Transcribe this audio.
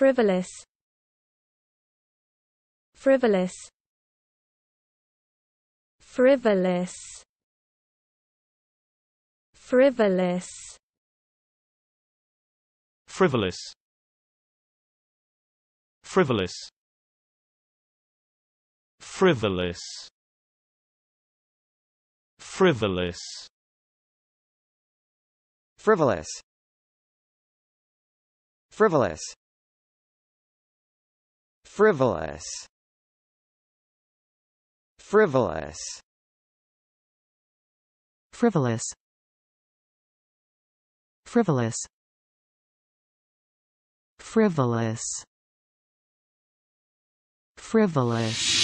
frivolous frivolous frivolous frivolous frivolous frivolous frivolous frivolous frivolous frivolous frivolous frivolous frivolous frivolous frivolous frivolous